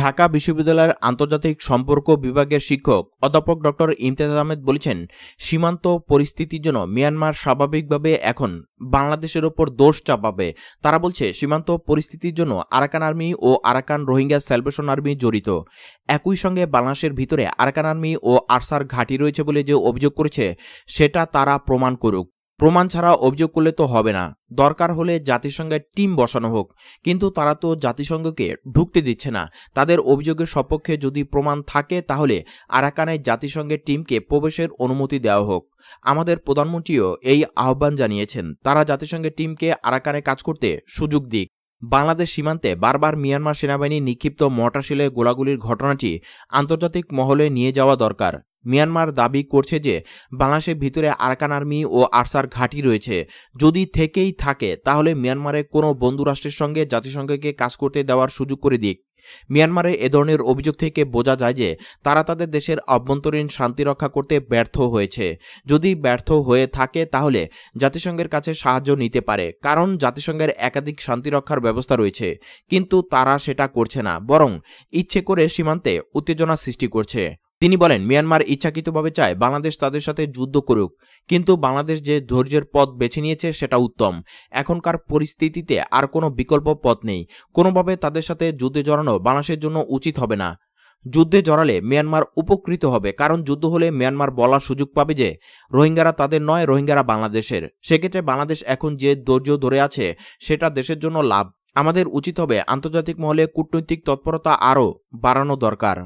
ঢাকা বিশ্ববিদ্যালয়ের আন্তর্জাতিক সম্পর্ক বিভাগের শিক্ষক অধ্যাপক ডক্টর ইমতিয়াজ আহমেদ বলেছেন সীমান্ত পরিস্থিতির জন্য মিয়ানমার স্বাভাবিকভাবে এখন বাংলাদেশের ওপর দোষ চাপাবে তারা বলছে সীমান্ত পরিস্থিতির জন্য আরাকান আর্মি ও আরাকান রোহিঙ্গা স্যালভেশন আর্মি জড়িত একই সঙ্গে বাংলাদেশের ভিতরে আরাকান আর্মি ও আরসার ঘাঁটি রয়েছে বলে যে অভিযোগ করেছে সেটা তারা প্রমাণ করুক প্রমাণ ছাড়া অভিযোগ করলে তো হবে না দরকার হলে জাতিসংঘের টিম বসানো হোক কিন্তু তারা তো জাতিসংঘকে ঢুকতে দিচ্ছে না তাদের অভিযোগের সপক্ষে যদি প্রমাণ থাকে তাহলে আরাকানে জাতিসংঘের টিমকে প্রবেশের অনুমতি দেওয়া হোক আমাদের প্রধানমন্ত্রীও এই আহ্বান জানিয়েছেন তারা জাতিসংঘের টিমকে আরাকানে কাজ করতে সুযোগ দিক বাংলাদেশ সীমান্তে বারবার মিয়ানমার সেনাবাহিনী নিক্ষিপ্ত মটাশিলে গোলাগুলির ঘটনাটি আন্তর্জাতিক মহলে নিয়ে যাওয়া দরকার মিয়ানমার দাবি করছে যে বাংলাদেশের ভিতরে আরকান আর্মি ও আরসার ঘাঁটি রয়েছে যদি থেকেই থাকে তাহলে মিয়ানমারে কোনো বন্ধু রাষ্ট্রের সঙ্গে জাতিসংঘকে কাজ করতে দেওয়ার সুযোগ করে দিক মিয়ানমারে এ ধরনের অভিযোগ থেকে বোঝা যায় যে তারা তাদের দেশের অভ্যন্তরীণ শান্তি রক্ষা করতে ব্যর্থ হয়েছে যদি ব্যর্থ হয়ে থাকে তাহলে জাতিসংঘের কাছে সাহায্য নিতে পারে কারণ জাতিসংঘের একাধিক শান্তি রক্ষার ব্যবস্থা রয়েছে কিন্তু তারা সেটা করছে না বরং ইচ্ছে করে সীমান্তে উত্তেজনা সৃষ্টি করছে তিনি বলেন মিয়ানমার ইচ্ছাকৃতভাবে চায় বাংলাদেশ তাদের সাথে যুদ্ধ করুক কিন্তু বাংলাদেশ যে ধৈর্যের পথ বেছে নিয়েছে সেটা উত্তম এখনকার পরিস্থিতিতে আর কোনো বিকল্প পথ নেই কোনোভাবে তাদের সাথে যুদ্ধে জড়ানো বাংলাদেশের জন্য উচিত হবে না যুদ্ধে জড়ালে মিয়ানমার উপকৃত হবে কারণ যুদ্ধ হলে মিয়ানমার বলার সুযোগ পাবে যে রোহিঙ্গারা তাদের নয় রোহিঙ্গারা বাংলাদেশের সেক্ষেত্রে বাংলাদেশ এখন যে ধৈর্য ধরে আছে সেটা দেশের জন্য লাভ আমাদের উচিত হবে আন্তর্জাতিক মহলে কূটনৈতিক তৎপরতা আরও বাড়ানো দরকার